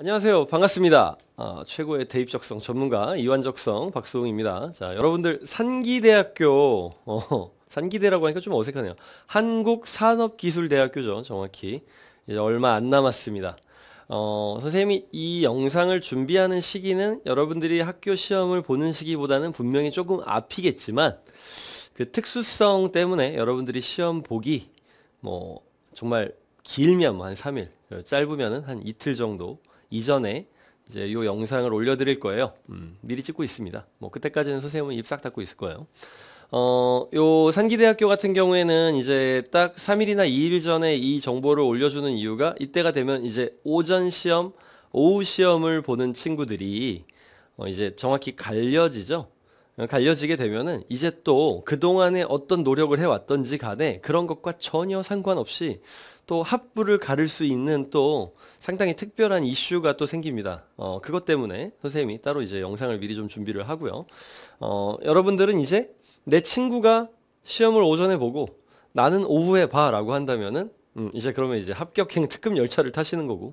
안녕하세요. 반갑습니다. 어, 최고의 대입적성 전문가 이완적성 박수홍입니다. 자, 여러분들 산기대학교 어, 산기대라고 하니까 좀 어색하네요. 한국산업기술대학교죠, 정확히 이제 얼마 안 남았습니다. 어, 선생님이 이 영상을 준비하는 시기는 여러분들이 학교 시험을 보는 시기보다는 분명히 조금 앞이겠지만 그 특수성 때문에 여러분들이 시험 보기 뭐 정말 길면 뭐한 3일 짧으면 한 이틀 정도 이전에 이제 요 영상을 올려드릴 거예요. 음, 미리 찍고 있습니다. 뭐 그때까지는 선생님은 입 싹 닫고 있을 거예요. 어, 요 산기대학교 같은 경우에는 이제 딱 3일이나 2일 전에 이 정보를 올려주는 이유가 이때가 되면 이제 오전 시험, 오후 시험을 보는 친구들이 어, 이제 정확히 갈려지죠. 갈려지게 되면은 이제 또 그동안에 어떤 노력을 해왔던지 간에 그런 것과 전혀 상관없이 또 합부를 가를 수 있는 또 상당히 특별한 이슈가 또 생깁니다. 어, 그것 때문에 선생님이 따로 이제 영상을 미리 좀 준비를 하고요. 어, 여러분들은 이제 내 친구가 시험을 오전에 보고 나는 오후에 봐라고 한다면은 음, 이제 그러면 이제 합격행 특급 열차를 타시는 거고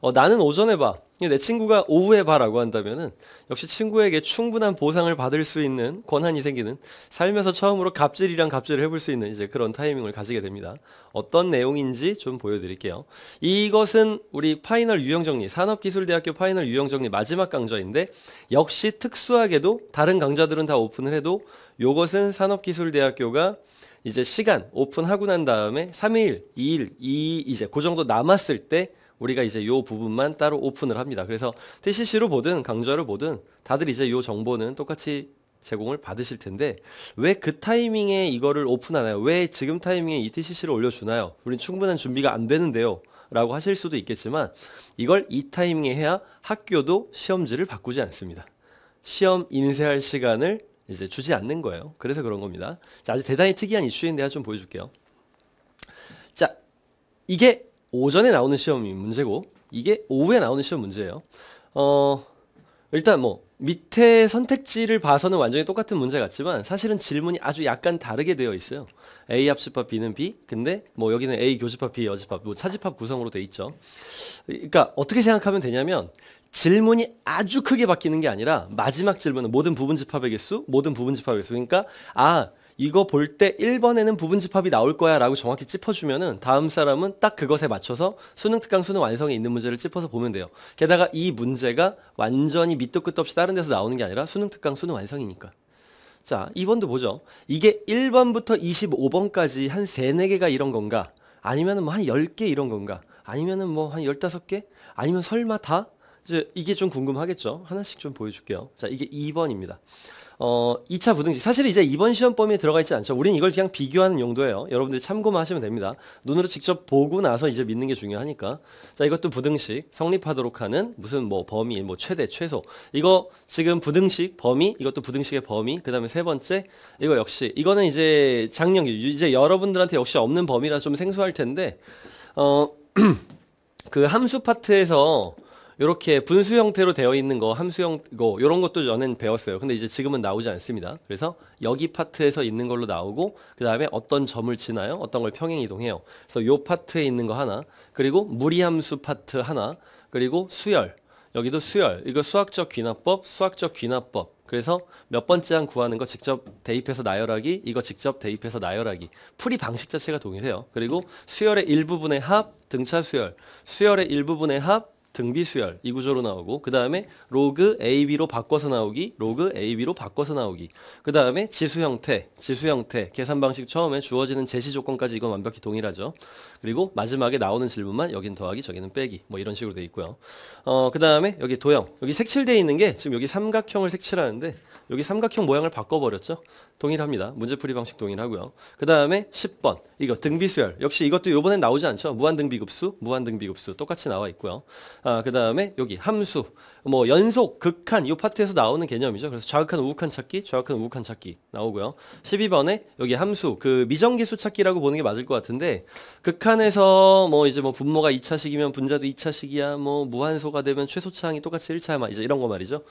어, 나는 오전에 봐. 내 친구가 오후에 봐라고 한다면은 역시 친구에게 충분한 보상을 받을 수 있는 권한이 생기는 살면서 처음으로 갑질이랑 갑질을 해볼 수 있는 이제 그런 타이밍을 가지게 됩니다. 어떤 내용인지 좀 보여드릴게요. 이것은 우리 파이널 유형정리 산업기술대학교 파이널 유형정리 마지막 강좌인데 역시 특수하게도 다른 강좌들은 다 오픈을 해도 요것은 산업기술대학교가 이제 시간 오픈하고 난 다음에 3일, 2일, 2 이제 그 정도 남았을 때 우리가 이제 요 부분만 따로 오픈을 합니다. 그래서 TCC로 보든 강좌로 보든 다들 이제 요 정보는 똑같이 제공을 받으실 텐데 왜 그 타이밍에 이거를 오픈하나요? 왜 지금 타이밍에 이 TCC를 올려주나요? 우린 충분한 준비가 안 되는데요. 라고 하실 수도 있겠지만 이걸 이 타이밍에 해야 학교도 시험지를 바꾸지 않습니다. 시험 인쇄할 시간을 이제 주지 않는 거예요. 그래서 그런 겁니다. 자, 아주 대단히 특이한 이슈인 데 내가 좀 보여줄게요. 자, 이게 오전에 나오는 시험 문제고 이게 오후에 나오는 시험 문제예요. 어, 일단 뭐 밑에 선택지를 봐서는 완전히 똑같은 문제 같지만 사실은 질문이 아주 약간 다르게 되어 있어요. A 합집합 B는 B. 근데 뭐 여기는 A 교집합 B 여집합 뭐 차집합 구성으로 돼 있죠. 그러니까 어떻게 생각하면 되냐면 질문이 아주 크게 바뀌는 게 아니라 마지막 질문은 모든 부분 집합의 개수, 모든 부분 집합의 개수. 그러니까 아 이거 볼 때 1번에는 부분 집합이 나올 거야 라고 정확히 짚어주면은 다음 사람은 딱 그것에 맞춰서 수능 특강 수능 완성에 있는 문제를 짚어서 보면 돼요. 게다가 이 문제가 완전히 밑도 끝도 없이 다른 데서 나오는 게 아니라 수능 특강 수능 완성이니까. 자, 2번도 보죠. 이게 1번부터 25번까지 한 3, 4개가 이런 건가? 아니면 뭐한 10개 이런 건가? 아니면 뭐한 15개? 아니면 설마 다? 이제 이게 좀 궁금하겠죠? 하나씩 좀 보여줄게요. 자, 이게 2번입니다. 어, 2차 부등식. 사실 이제 이번 시험 범위에 들어가 있지 않죠. 우린 이걸 그냥 비교하는 용도예요. 여러분들 이 참고만 하시면 됩니다. 눈으로 직접 보고 나서 이제 믿는 게 중요하니까. 자, 이것도 부등식. 성립하도록 하는 무슨 뭐 범위, 뭐 최대, 최소. 이거 지금 부등식, 범위, 이것도 부등식의 범위. 그 다음에 세 번째. 이거 역시. 이거는 이제 작년, 이제 여러분들한테 역시 없는 범위라 좀 생소할 텐데, 어, 그 함수 파트에서 이렇게 분수 형태로 되어 있는 거, 함수 형거 이런 뭐, 것도 저는 배웠어요. 근데 이제 지금은 나오지 않습니다. 그래서 여기 파트에서 있는 걸로 나오고 그 다음에 어떤 점을 지나요? 어떤 걸 평행 이동해요. 그래서 요 파트에 있는 거 하나, 그리고 무리함수 파트 하나, 그리고 수열 여기도 수열 이거 수학적 귀납법, 수학적 귀납법 그래서 몇 번째 항 구하는 거 직접 대입해서 나열하기, 이거 직접 대입해서 나열하기. 풀이 방식 자체가 동일해요. 그리고 수열의 일부분의 합, 등차 수열, 수열의 일부분의 합, 등비수열 이 구조로 나오고 그 다음에 로그 AB로 바꿔서 나오기 로그 AB로 바꿔서 나오기 그 다음에 지수 형태 지수 형태 계산 방식 처음에 주어지는 제시 조건까지 이건 완벽히 동일하죠 그리고 마지막에 나오는 질문만 여긴 더하기 저기는 빼기 뭐 이런 식으로 돼 있고요 어, 그 다음에 여기 도형 여기 색칠되어 있는 게 지금 여기 삼각형을 색칠하는데 여기 삼각형 모양을 바꿔버렸죠. 동일합니다. 문제풀이 방식 동일하고요. 그 다음에 10번 이거 등비수열 역시 이것도 요번에 나오지 않죠. 무한등비급수, 무한등비급수 똑같이 나와 있고요. 아, 그 다음에 여기 함수 뭐 연속 극한 이 파트에서 나오는 개념이죠. 그래서 좌극한 우극한 찾기, 좌극한 우극한 찾기 나오고요. 12번에 여기 함수 그 미정계수 찾기라고 보는 게 맞을 것 같은데 극한에서 뭐 이제 뭐 분모가 2차식이면 분자도 2차식이야. 뭐 무한소가 되면 최소차항이 똑같이 1차야. 이제 이런 거 말이죠.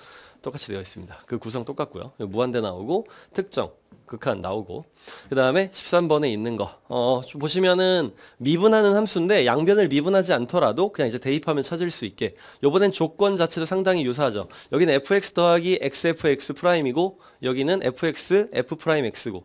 똑같이 되어 있습니다. 그 구성 똑같고요. 무한대 나오고 특정 극한 나오고 그 다음에 13번에 있는 거 어, 보시면은 미분하는 함수인데 양변을 미분하지 않더라도 그냥 이제 대입하면 찾을 수 있게 요번엔 조건 자체도 상당히 유사하죠 여기는 fx 더하기 xfx 프라임이고 여기는 fx f 프라임 x고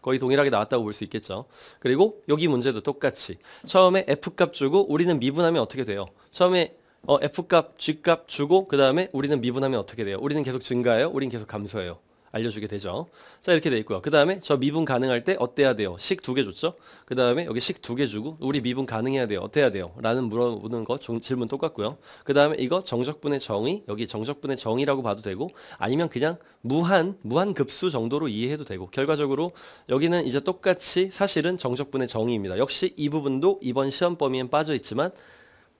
거의 동일하게 나왔다고 볼 수 있겠죠. 그리고 여기 문제도 똑같이 처음에 F값 주고 우리는 미분하면 어떻게 돼요? 처음에 어, F값, G값 주고 그 다음에 우리는 미분하면 어떻게 돼요? 우리는 계속 증가해요? 우리는 계속 감소해요? 알려주게 되죠. 자 이렇게 돼 있고요. 그 다음에 저 미분 가능할 때 어때야 돼요? 식 두 개 줬죠. 그 다음에 여기 식 두 개 주고 우리 미분 가능해야 돼요. 어때야 돼요? 라는 물어보는 거 질문 똑같고요. 그 다음에 이거 정적분의 정의 여기 정적분의 정의라고 봐도 되고 아니면 그냥 무한 무한 급수 정도로 이해해도 되고 결과적으로 여기는 이제 똑같이 사실은 정적분의 정의입니다. 역시 이 부분도 이번 시험 범위엔 빠져 있지만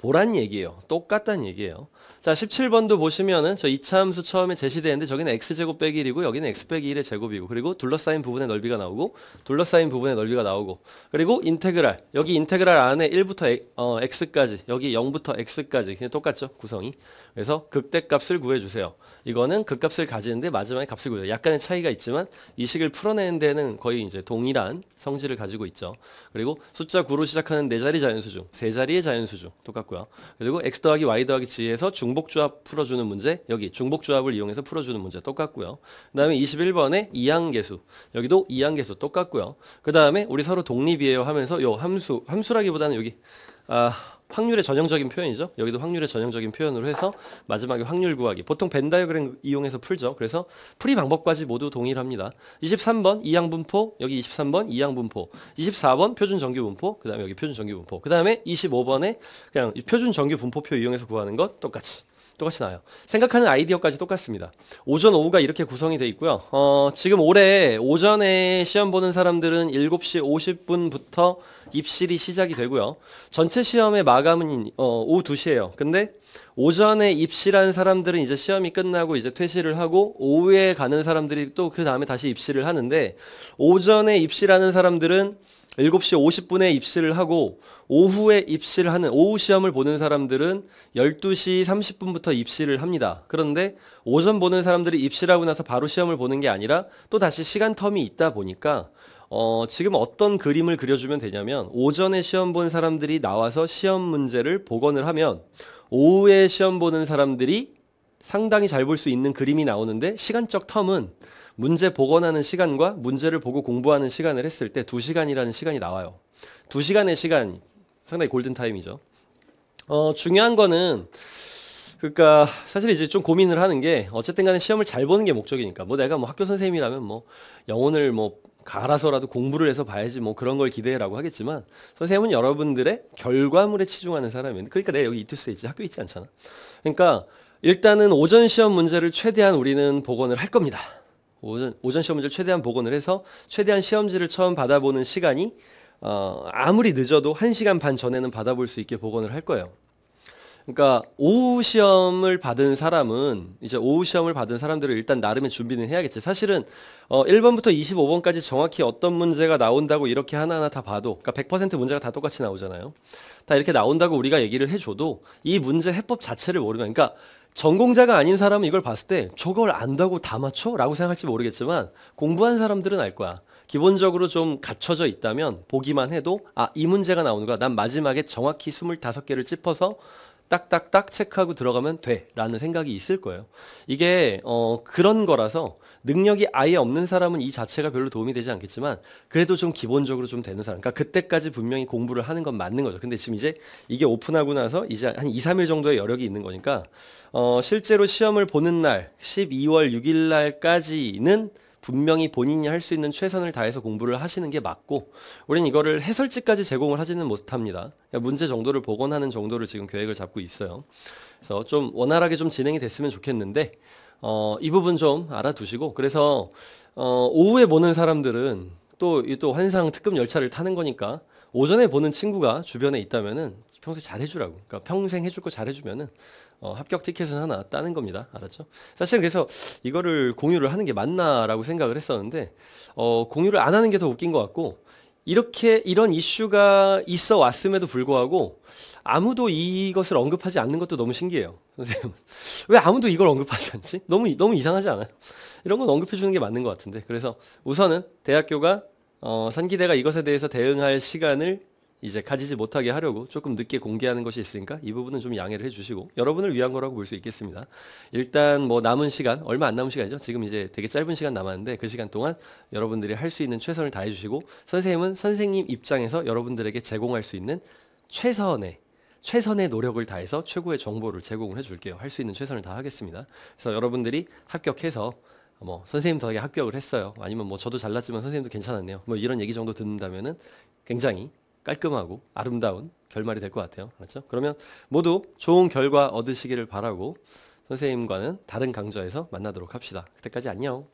보란 얘기예요. 똑같다는 얘기예요. 자, 17번도 보시면은 저 이차함수 처음에 제시되는데 저기는 x제곱 빼기 1이고 여기는 x 빼기 1의 제곱이고 그리고 둘러싸인 부분의 넓이가 나오고 둘러싸인 부분의 넓이가 나오고 그리고 인테그랄 여기 인테그랄 안에 1부터 어, x까지 여기 0부터 x까지 그냥 똑같죠 구성이 그래서 극대값을 구해주세요 이거는 극값을 가지는데 마지막에 값을 구해요 약간의 차이가 있지만 이 식을 풀어내는 데는 거의 이제 동일한 성질을 가지고 있죠 그리고 숫자 9로 시작하는 네 자리 자연수중 세 자리의 자연수중 똑같고 풀었고요. 그리고 x 더하기 y 더하기 g에서 중복조합 풀어주는 문제 여기 중복조합을 이용해서 풀어주는 문제 똑같고요. 그 다음에 21번에 이항계수 여기도 이항계수 똑같고요. 그 다음에 우리 서로 독립이에요 하면서 요 함수 함수라기보다는 여기 아 확률의 전형적인 표현이죠. 여기도 확률의 전형적인 표현으로 해서 마지막에 확률 구하기. 보통 벤 다이어그램 이용해서 풀죠. 그래서 풀이 방법까지 모두 동일합니다. 23번 이항분포, 여기 23번 이항분포, 24번 표준 정규분포, 그다음에 여기 표준 정규분포, 그다음에 25번에 그냥 표준 정규분포표 이용해서 구하는 것 똑같이. 똑같이 나와요. 생각하는 아이디어까지 똑같습니다. 오전, 오후가 이렇게 구성이 돼 있고요. 어, 지금 올해 오전에 시험 보는 사람들은 7시 50분부터 입실이 시작이 되고요. 전체 시험의 마감은 어, 오후 2시예요. 근데 오전에 입실한 사람들은 이제 시험이 끝나고 이제 퇴실을 하고 오후에 가는 사람들이 또 그 다음에 다시 입실을 하는데 오전에 입실하는 사람들은 7시 50분에 입시를 하고 오후에 입시를 하는 오후 시험을 보는 사람들은 12시 30분부터 입시를 합니다. 그런데 오전 보는 사람들이 입시를 하고 나서 바로 시험을 보는 게 아니라 또 다시 시간 텀이 있다 보니까 어, 지금 어떤 그림을 그려주면 되냐면 오전에 시험 본 사람들이 나와서 시험 문제를 복원을 하면 오후에 시험 보는 사람들이 상당히 잘 볼 수 있는 그림이 나오는데 시간적 텀은 문제 복원하는 시간과 문제를 보고 공부하는 시간을 했을 때 두시간이라는 시간이 나와요. 두시간의 시간 상당히 골든 타임이죠. 어, 중요한 거는 그러니까 사실 이제 좀 고민을 하는 게 어쨌든 간에 시험을 잘 보는 게 목적이니까 뭐 내가 뭐 학교 선생님이라면 뭐 영혼을 뭐 갈아서라도 공부를 해서 봐야지 뭐 그런 걸 기대라고 하겠지만 선생님은 여러분들의 결과물에 치중하는 사람이에요. 그러니까 내가 여기 이틀수에 있지 학교 있지 않잖아. 그러니까 일단은 오전 시험 문제를 최대한 우리는 복원을 할 겁니다. 오전, 오전 시험 문제를 최대한 복원을 해서 최대한 시험지를 처음 받아보는 시간이 어, 아무리 늦어도 1시간 반 전에는 받아볼 수 있게 복원을 할 거예요. 그러니까 오후 시험을 받은 사람은 이제 오후 시험을 받은 사람들을 일단 나름의 준비는 해야겠지. 사실은 어 1번부터 25번까지 정확히 어떤 문제가 나온다고 이렇게 하나하나 다 봐도 그러니까 100% 문제가 다 똑같이 나오잖아요. 다 이렇게 나온다고 우리가 얘기를 해 줘도 이 문제 해법 자체를 모르면 그러니까 전공자가 아닌 사람은 이걸 봤을 때 저걸 안다고 다 맞춰? 라고 생각할지 모르겠지만 공부한 사람들은 알 거야. 기본적으로 좀 갖춰져 있다면 보기만 해도 아, 이 문제가 나오는 거야. 난 마지막에 정확히 25개를 짚어서 딱딱딱 체크하고 들어가면 돼라는 생각이 있을 거예요. 이게 어, 그런 거라서 능력이 아예 없는 사람은 이 자체가 별로 도움이 되지 않겠지만 그래도 좀 기본적으로 좀 되는 사람. 그러니까 그때까지 분명히 공부를 하는 건 맞는 거죠. 근데 지금 이제 이게 오픈하고 나서 이제 한 2, 3일 정도의 여력이 있는 거니까 어, 실제로 시험을 보는 날 12월 6일 날까지는 분명히 본인이 할 수 있는 최선을 다해서 공부를 하시는 게 맞고 우리는 이거를 해설지까지 제공을 하지는 못합니다. 그러니까 문제 정도를 복원하는 정도를 지금 계획을 잡고 있어요. 그래서 좀 원활하게 좀 진행이 됐으면 좋겠는데 어, 이 부분 좀 알아두시고 그래서 어, 오후에 보는 사람들은 또이또 또 환상 특급 열차를 타는 거니까 오전에 보는 친구가 주변에 있다면은 평소에 잘 해주라고. 그러니까 평생 해줄 거잘 해주면은 어, 합격 티켓은 하나 따는 겁니다. 알았죠? 사실 그래서 이거를 공유를 하는 게 맞나라고 생각을 했었는데 어, 공유를 안 하는 게 더 웃긴 것 같고 이렇게 이런 이슈가 있어 왔음에도 불구하고 아무도 이것을 언급하지 않는 것도 너무 신기해요. 선생님. 왜 아무도 이걸 언급하지 않지? 너무 너무 이상하지 않아요? 이런 건 언급해 주는 게 맞는 것 같은데. 그래서 우선은 대학교가 어, 산기대가 이것에 대해서 대응할 시간을 이제 가지지 못하게 하려고 조금 늦게 공개하는 것이 있으니까 이 부분은 좀 양해를 해주시고 여러분을 위한 거라고 볼 수 있겠습니다. 일단 뭐 남은 시간 얼마 안 남은 시간이죠. 지금 이제 되게 짧은 시간 남았는데 그 시간 동안 여러분들이 할 수 있는 최선을 다해 주시고 선생님은 선생님 입장에서 여러분들에게 제공할 수 있는 최선의 최선의 노력을 다해서 최고의 정보를 제공을 해줄게요. 할 수 있는 최선을 다하겠습니다. 그래서 여러분들이 합격해서 뭐 선생님 덕에 합격을 했어요. 아니면 뭐 저도 잘났지만 선생님도 괜찮았네요. 뭐 이런 얘기 정도 듣는다면은 굉장히 깔끔하고 아름다운 결말이 될 것 같아요. 그렇죠? 그러면 모두 좋은 결과 얻으시기를 바라고 선생님과는 다른 강좌에서 만나도록 합시다. 그때까지 안녕.